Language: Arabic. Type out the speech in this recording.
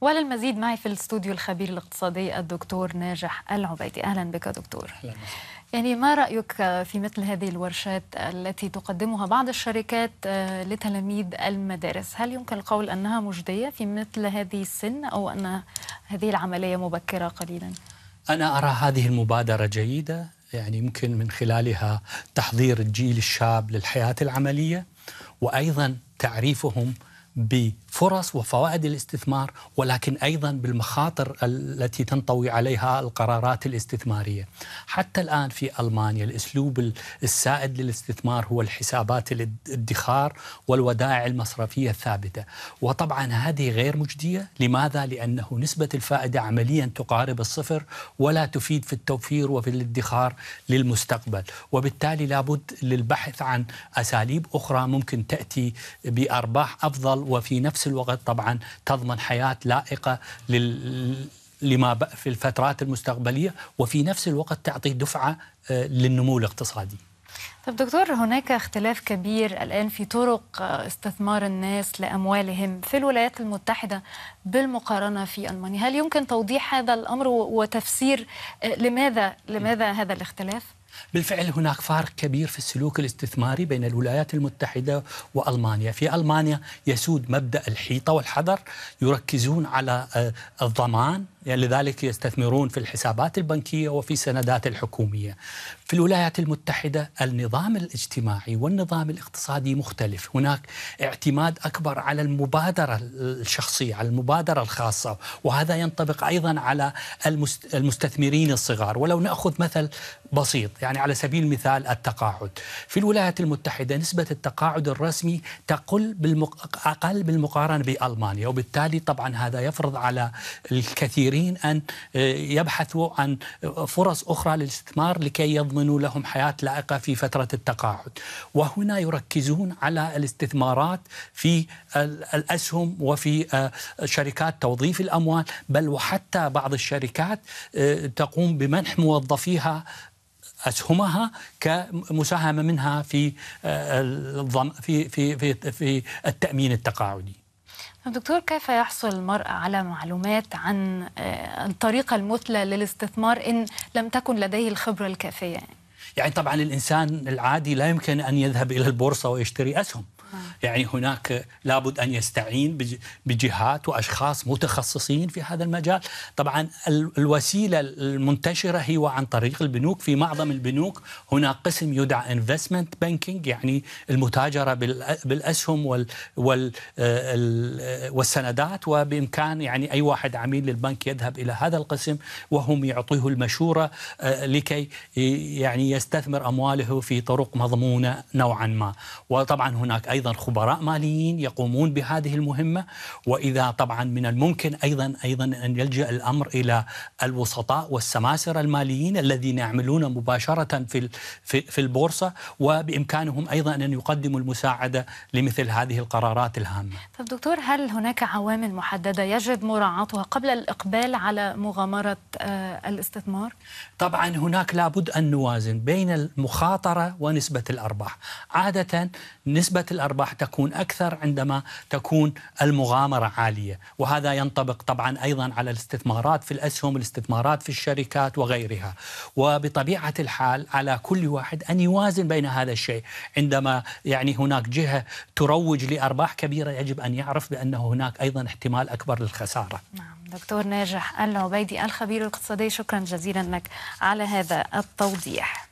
وللمزيد معي في الاستوديو الخبير الاقتصادي الدكتور ناجح العبيدي أهلا بك دكتور أهلا يعني ما رأيك في مثل هذه الورشات التي تقدمها بعض الشركات لتلاميذ المدارس هل يمكن القول أنها مجدية في مثل هذه السن أو أن هذه العملية مبكرة قليلا؟ أنا أرى هذه المبادرة جيدة يعني يمكن من خلالها تحضير الجيل الشاب للحياة العملية وأيضا تعريفهم ب فرص وفوائد الاستثمار ولكن ايضا بالمخاطر التي تنطوي عليها القرارات الاستثماريه. حتى الان في المانيا الاسلوب السائد للاستثمار هو الحسابات الادخار والودائع المصرفيه الثابته، وطبعا هذه غير مجديه، لماذا؟ لانه نسبه الفائده عمليا تقارب الصفر ولا تفيد في التوفير وفي الادخار للمستقبل، وبالتالي لابد للبحث عن اساليب اخرى ممكن تاتي بارباح افضل وفي نفس نفس الوقت طبعا تضمن حياة لائقة لل... لما في الفترات المستقبلية وفي نفس الوقت تعطي دفعة آه، للنمو الاقتصادي طب دكتور هناك اختلاف كبير الآن في طرق آه، استثمار الناس لأموالهم في الولايات المتحدة بالمقارنة في ألمانيا هل يمكن توضيح هذا الأمر وتفسير آه، لماذا لماذا هذا الاختلاف؟ بالفعل هناك فارق كبير في السلوك الاستثماري بين الولايات المتحدة وألمانيا في ألمانيا يسود مبدأ الحيطة والحذر يركزون على آه، الضمان يعني لذلك يستثمرون في الحسابات البنكية وفي السندات الحكومية في الولايات المتحدة النظام الاجتماعي والنظام الاقتصادي مختلف هناك اعتماد أكبر على المبادرة الشخصية على المبادرة الخاصة وهذا ينطبق أيضا على المستثمرين الصغار ولو نأخذ مثل بسيط يعني على سبيل المثال التقاعد في الولايات المتحدة نسبة التقاعد الرسمي تقل بالمق... أقل بالمقارنة بألمانيا وبالتالي طبعا هذا يفرض على الكثير الصغيرين أن آه، يبحثوا عن آه، فرص أخرى للاستثمار لكي يضمنوا لهم حياة لائقة في فترة التقاعد وهنا يركزون على الاستثمارات في الأسهم وفي آه، شركات توظيف الأموال بل وحتى بعض الشركات تقوم بمنح موظفيها اسهمها كمساهمه منها في في في في التامين التقاعدي دكتور كيف يحصل المرأة على معلومات عن آه، الطريقة المثلى للاستثمار إن لم تكن لديه الخبرة الكافية؟ يعني طبعا الإنسان العادي لا يمكن أن يذهب إلى البورصة ويشتري أسهم آه. يعني هناك لابد أن يستعين بجهات وأشخاص متخصصين في هذا المجال طبعا الوسيلة المنتشرة هي عن طريق البنوك في معظم البنوك هناك قسم يدعى انفستمنت banking يعني المتاجرة بالأسهم آه، والسندات وبإمكان يعني أي واحد عميل للبنك يذهب إلى هذا القسم وهم يعطيه المشورة آه، لكي يعني يستثمر أمواله في طرق مضمونة نوعا ما وطبعا هناك أيضا ايضا خبراء ماليين يقومون بهذه المهمه واذا طبعا من الممكن ايضا ايضا ان يلجا الامر الى الوسطاء والسماسره الماليين الذين يعملون مباشره في في البورصه وبامكانهم ايضا ان يقدموا المساعده لمثل هذه القرارات الهامه. طب دكتور هل هناك عوامل محدده يجب مراعاتها قبل الاقبال على مغامره آه، الاستثمار؟ طبعا هناك لابد ان نوازن بين المخاطره ونسبه الارباح. عاده نسبه الارباح الأرباح تكون أكثر عندما تكون المغامرة عالية وهذا ينطبق طبعا أيضا على الاستثمارات في الأسهم الاستثمارات في الشركات وغيرها وبطبيعة الحال على كل واحد أن يوازن بين هذا الشيء عندما يعني هناك جهة تروج لأرباح كبيرة يجب أن يعرف بأن هناك أيضا احتمال أكبر للخسارة نعم. دكتور ناجح العبيدي الخبير الاقتصادي شكرا جزيلا لك على هذا التوضيح